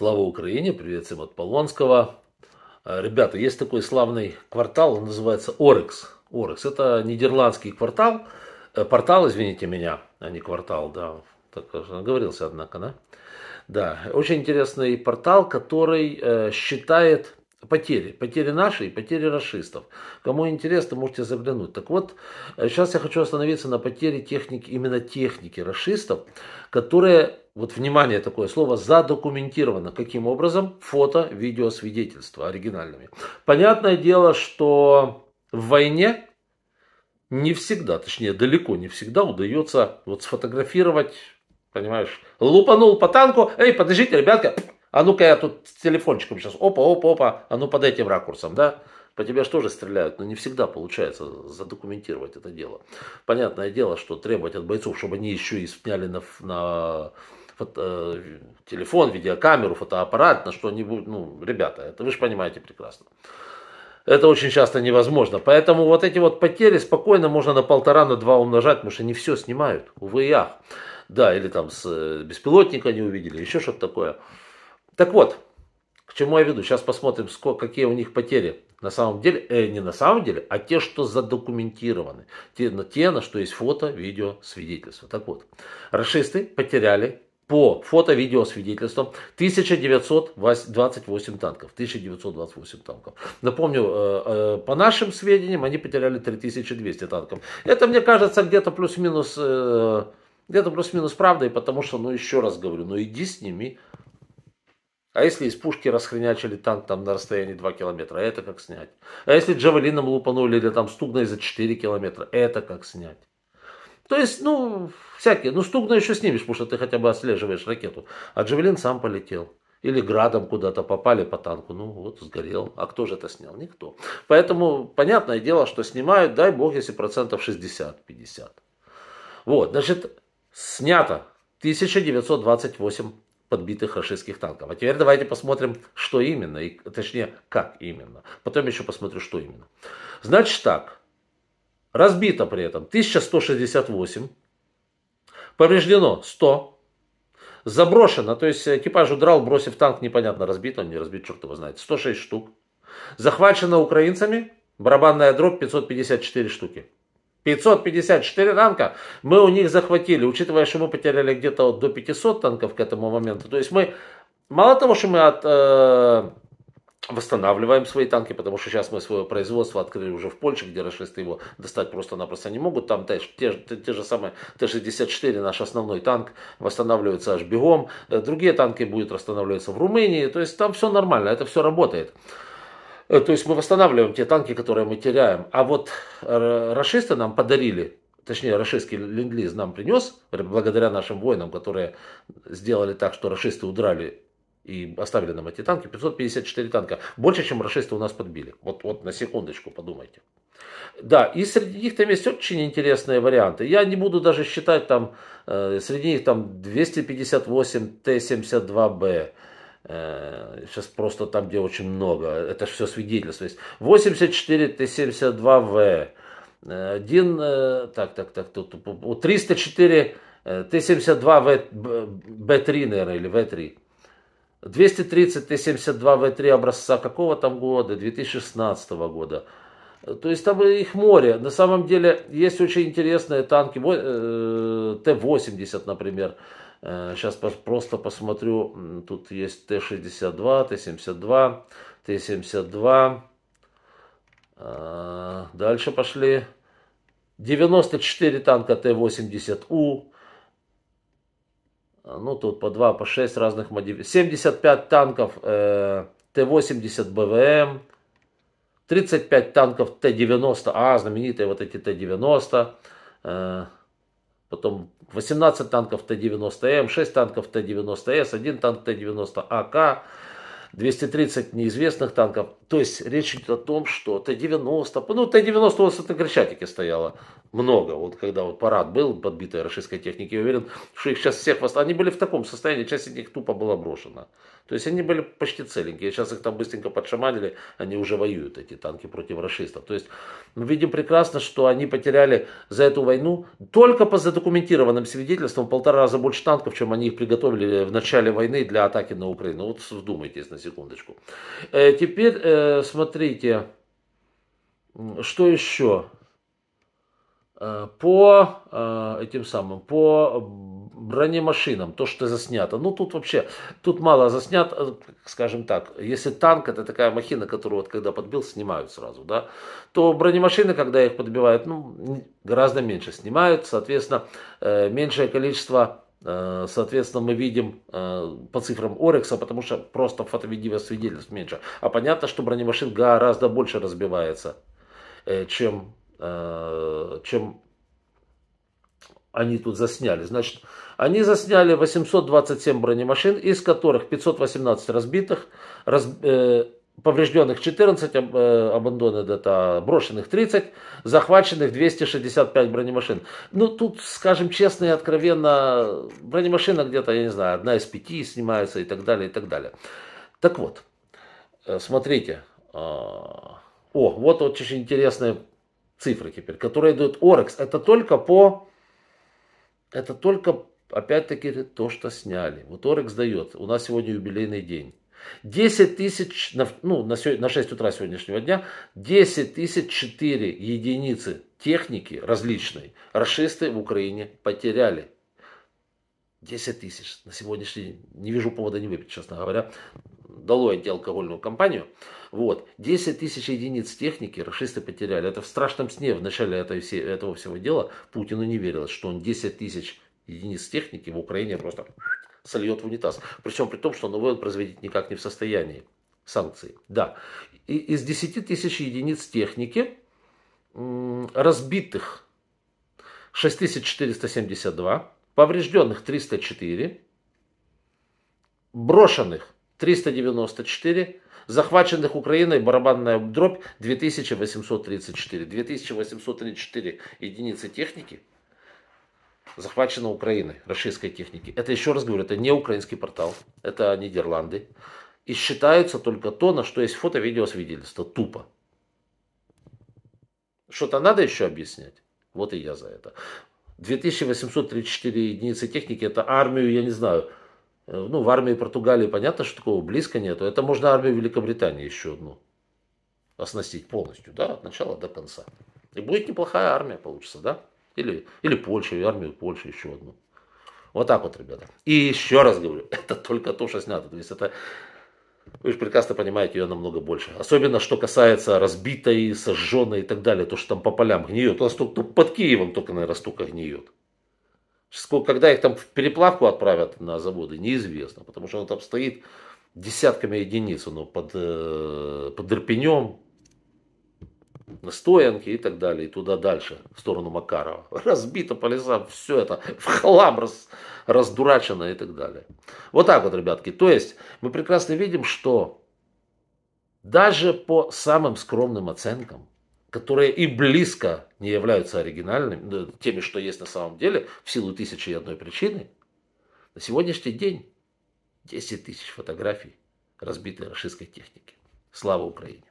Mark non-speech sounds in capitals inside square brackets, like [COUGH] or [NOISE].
Слава Украине, привет всем от Полонского. Э, ребята, есть такой славный квартал, он называется Орекс. Орекс, это нидерландский квартал, э, портал, извините меня, а не квартал, да, так наговорился, однако, да? Да, очень интересный портал, который э, считает потери, потери наши и потери расистов. Кому интересно, можете заглянуть. Так вот, сейчас я хочу остановиться на потере техники, именно техники расистов, которая вот внимание такое слово, задокументировано. Каким образом? Фото, видео, свидетельства оригинальными. Понятное дело, что в войне не всегда, точнее далеко не всегда удается вот сфотографировать, понимаешь, лупанул по танку, эй, подождите, ребятка, а ну-ка я тут с телефончиком сейчас, опа, опа, опа, а ну под этим ракурсом, да? По тебе же тоже стреляют, но не всегда получается задокументировать это дело. Понятное дело, что требовать от бойцов, чтобы они еще и сняли на, на фото, телефон, видеокамеру, фотоаппарат, на что-нибудь. Ну, ребята, это вы же понимаете прекрасно. Это очень часто невозможно. Поэтому вот эти вот потери спокойно можно на полтора, на два умножать, потому что не все снимают. Увы и Да, или там с э, беспилотника не увидели, еще что-то такое. Так вот, к чему я веду? Сейчас посмотрим, сколько, какие у них потери. На самом деле, э, не на самом деле, а те, что задокументированы. Те, на, те, на что есть фото, видео, свидетельство. Так вот, расисты потеряли по фото видеосвидетельствам 1928 танков. 1928 танков. Напомню, э, э, по нашим сведениям, они потеряли 3200 танков. Это, мне кажется, где-то плюс-минус э, где-то плюс-минус правда, и потому что, ну, еще раз говорю, ну, иди сними. А если из пушки расхренячили танк там на расстоянии 2 километра, это как снять? А если джавелином лупанули или там стугной за 4 километра, это как снять? То есть, ну, всякие. Ну, стугна ну, еще снимешь, потому что ты хотя бы отслеживаешь ракету. А Джавелин сам полетел. Или градом куда-то попали по танку. Ну, вот сгорел. А кто же это снял? Никто. Поэтому, понятное дело, что снимают, дай бог, если процентов 60-50. Вот, значит, снято 1928 подбитых российских танков. А теперь давайте посмотрим, что именно, и, точнее, как именно. Потом еще посмотрю, что именно. Значит так, Разбито при этом 1168. Повреждено 100. Заброшено, то есть экипаж удрал, бросив танк, непонятно, разбит он, не разбит, черт его знает. 106 штук. Захвачено украинцами, барабанная дробь 554 штуки. 554 танка мы у них захватили, учитывая, что мы потеряли где-то вот до 500 танков к этому моменту. То есть мы, мало того, что мы от... Э, восстанавливаем свои танки, потому что сейчас мы свое производство открыли уже в Польше, где расисты его достать просто-напросто не могут. Там те, те, те же самые Т-64, наш основной танк, восстанавливается аж бегом. Э, другие танки будут восстанавливаться в Румынии. То есть там все нормально, это все работает. Э, то есть мы восстанавливаем те танки, которые мы теряем. А вот э, расисты нам подарили точнее, рашистский ленд нам принес, благодаря нашим воинам, которые сделали так, что рашисты удрали и оставили нам эти танки, 554 танка. Больше, чем расисты у нас подбили. Вот, вот на секундочку подумайте. Да, и среди них там есть очень интересные варианты. Я не буду даже считать там, э, среди них там 258 Т-72Б. Э, сейчас просто там, где очень много, это все свидетельство есть. 84 Т-72В. Э, один, э, так, так, так, тут, тут 304 Т-72В, Б3, наверное, или В3. 230 Т-72 В3 образца какого там года? 2016 года. То есть там их море. На самом деле есть очень интересные танки. Э, Т-80, например. Сейчас э, просто посмотрю. Тут есть Т-62, Т-72, Т-72. Дальше пошли. 94 танка Т-80У. А, ну тут по 2, по 6 разных модификаций, 75 танков э, Т-80 БВМ, 35 танков Т-90А, знаменитые вот эти Т-90, э, потом 18 танков Т-90М, эм, 6 танков Т-90С, 1 танк Т-90АК, 230 неизвестных танков. То есть речь идет о том, что Т-90, ну Т-90 у вас на Крещатике стояло много. Вот когда вот парад был подбитой российской техники, я уверен, что их сейчас всех, они были в таком состоянии, часть из них тупо была брошена. То есть они были почти целенькие. Сейчас их там быстренько подшаманили, они уже воюют, эти танки, против расистов. То есть мы видим прекрасно, что они потеряли за эту войну только по задокументированным свидетельствам в полтора раза больше танков, чем они их приготовили в начале войны для атаки на Украину. Вот вдумайтесь на секундочку. Э, теперь э, смотрите, что еще? Э, по этим самым, по бронемашинам, то, что заснято. Ну, тут вообще, тут мало заснят э, скажем так, если танк, это такая махина, которую вот когда подбил, снимают сразу, да, то бронемашины, когда их подбивают, ну, гораздо меньше снимают, соответственно, э, меньшее количество э, Соответственно, мы видим по цифрам Орекса, потому что просто фотовидеосвидетельств меньше. А понятно, что бронемашин гораздо больше разбивается, чем, чем они тут засняли. Значит, они засняли 827 бронемашин, из которых 518 разбитых, раз, э, поврежденных 14, э, это брошенных 30, захваченных 265 бронемашин. Ну, тут, скажем честно и откровенно, бронемашина где-то, я не знаю, одна из пяти снимается и так далее, и так далее. Так вот, э, смотрите, а, о, вот очень интересные цифры теперь, которые дают Орекс. Это только по это только, опять-таки, то, что сняли. Вот Орекс дает. У нас сегодня юбилейный день. 10 тысяч, ну, на, на 6 утра сегодняшнего дня, 10 тысяч 4 единицы техники различной расисты в Украине потеряли. 10 тысяч на сегодняшний день. Не вижу повода не выпить, честно говоря дало антиалкогольную кампанию. Вот. 10 тысяч единиц техники расисты потеряли. Это в страшном сне в начале этой, этого всего дела Путину не верилось, что он 10 тысяч единиц техники в Украине просто сольет в унитаз. Причем при том, что он его производить никак не в состоянии. Санкции. Да. И из 10 тысяч единиц техники разбитых 6472, поврежденных 304, брошенных 394, захваченных Украиной барабанная дробь 2834. 2834 единицы техники захвачено Украиной, российской техники. Это, еще раз говорю, это не украинский портал, это Нидерланды. И считаются только то, на что есть фото-видео свидетельство Тупо. Что-то надо еще объяснять? Вот и я за это. 2834 единицы техники, это армию, я не знаю, Э, ну, в армии Португалии понятно, что такого близко нету. Это можно армию Великобритании еще одну оснастить полностью, да, от начала до конца. И будет неплохая армия получится, да? Или, или Польша, и армию Польши еще одну. Вот так вот, ребята. И еще раз говорю, [LAUGHS] это только то, что снято. То есть это, вы же прекрасно понимаете, ее намного больше. Особенно, что касается разбитой, сожженной и так далее. То, что там по полям гниет. У нас тут только ну, под Киевом только, наверное, столько гниет. Когда их там в переплавку отправят на заводы, неизвестно, потому что он там стоит десятками единиц, он под, э, под Ирпенем, на стоянке и так далее, и туда дальше, в сторону Макарова. [LAUGHS] Разбито по лесам, все это в хлам раз, раздурачено и так далее. Вот так вот, ребятки. То есть мы прекрасно видим, что даже по самым скромным оценкам которые и близко не являются оригинальными, теми, что есть на самом деле, в силу тысячи и одной причины, на сегодняшний день 10 тысяч фотографий разбитой российской техники. Слава Украине!